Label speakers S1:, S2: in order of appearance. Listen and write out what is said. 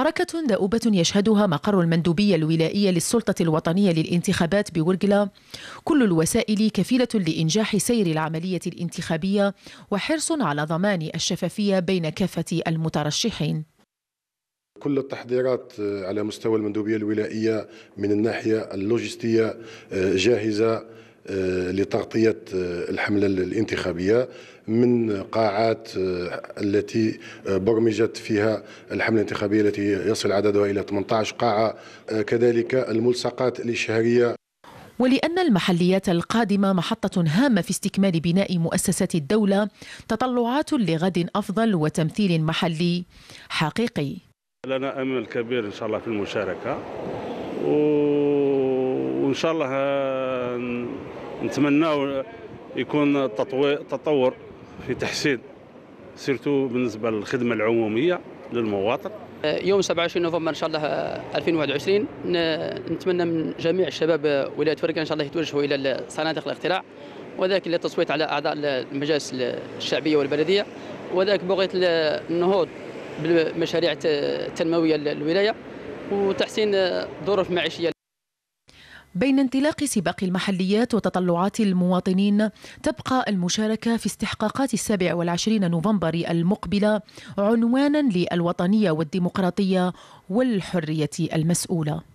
S1: حركة دؤوبة يشهدها مقر المندوبية الولائية للسلطة الوطنية للانتخابات بورقلة كل الوسائل كفيلة لإنجاح سير العملية الانتخابية وحرص على ضمان الشفافية بين كافة المترشحين
S2: كل التحضيرات آه، على مستوى المندوبيه الولائيه من الناحيه اللوجستيه آه، جاهزه آه، لتغطية آه، الحملة الانتخابية من قاعات آه، التي برمجت فيها الحملة الانتخابية التي يصل عددها إلى 18 قاعة كذلك الملصقات الشهرية
S1: ولأن المحليات القادمة محطة هامة في استكمال بناء مؤسسات الدولة تطلعات لغد أفضل وتمثيل محلي حقيقي
S3: لنا أمل كبير إن شاء الله في المشاركة وإن شاء الله نتمناو يكون تطور في تحسين سيرتو بالنسبه للخدمه العموميه للمواطن أه، يوم 27 نوفمبر ان شاء الله 2021
S4: أه، نتمنى من جميع الشباب أه، ولايه فرقه ان شاء الله يتوجهوا الى صناديق الاقتراع وذلك للتصويت على اعضاء المجالس الشعبيه والبلديه وذلك بغيت النهوض بالمشاريع التنمويه للولايه وتحسين الظروف المعيشيه
S1: بين انطلاق سباق المحليات وتطلعات المواطنين تبقى المشاركة في استحقاقات السابع والعشرين نوفمبر المقبلة عنوانا للوطنية والديمقراطية والحرية المسؤولة